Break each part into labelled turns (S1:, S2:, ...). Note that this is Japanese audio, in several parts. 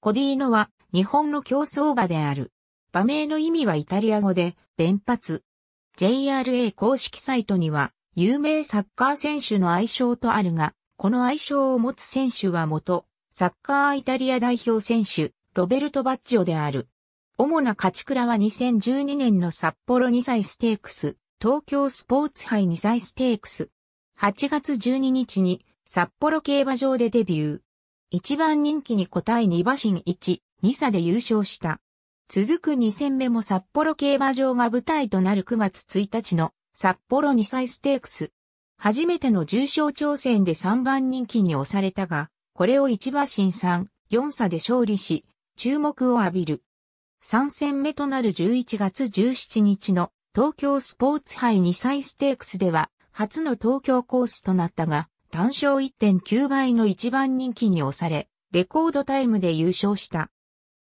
S1: コディーノは日本の競争馬である。馬名の意味はイタリア語で、弁発。JRA 公式サイトには、有名サッカー選手の愛称とあるが、この愛称を持つ選手は元、サッカーイタリア代表選手、ロベルト・バッジョである。主な勝ち倉は2012年の札幌2歳ステークス、東京スポーツ杯2歳ステークス。8月12日に札幌競馬場でデビュー。一番人気に応え2馬身1、2差で優勝した。続く2戦目も札幌競馬場が舞台となる9月1日の札幌2歳ステークス。初めての重賞挑戦で3番人気に押されたが、これを1馬身3、4差で勝利し、注目を浴びる。3戦目となる11月17日の東京スポーツ杯2歳ステークスでは、初の東京コースとなったが、単勝1.9倍の一番人気に押され、レコードタイムで優勝した。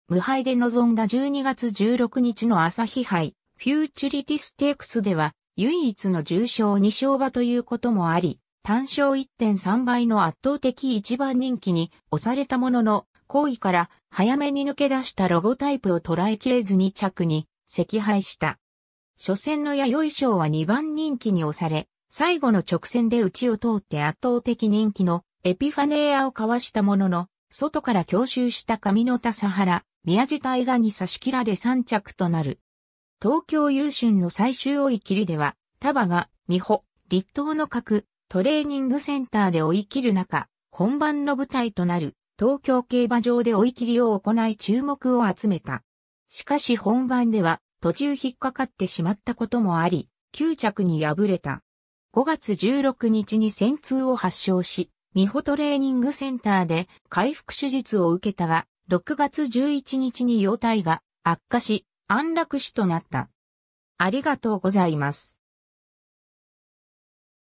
S1: 無敗で臨んだ12月16日の朝日杯、フューチュリティステークスでは、唯一の重賞2勝馬ということもあり、単勝1.3倍の圧倒的一番人気に押されたものの、後位から早めに抜け出したロゴタイプを捉えきれずに着に、惜敗した。初戦の弥生賞は2番人気に押され、最後の直線で内を通って圧倒的人気のエピファネーアをかわしたものの、外から強襲した上の田佐原、宮地大河に差し切られ3着となる。東京優春の最終追い切りでは、田場が、美穂、立東の角、トレーニングセンターで追い切る中、本番の舞台となる、東京競馬場で追い切りを行い注目を集めた。しかし本番では、途中引っかかってしまったこともあり、9着に敗れた。5月16日に戦痛を発症し、美穂トレーニングセンターで回復手術を受けたが、6月11日に容体が悪化し、安楽死となった。ありがとうございます。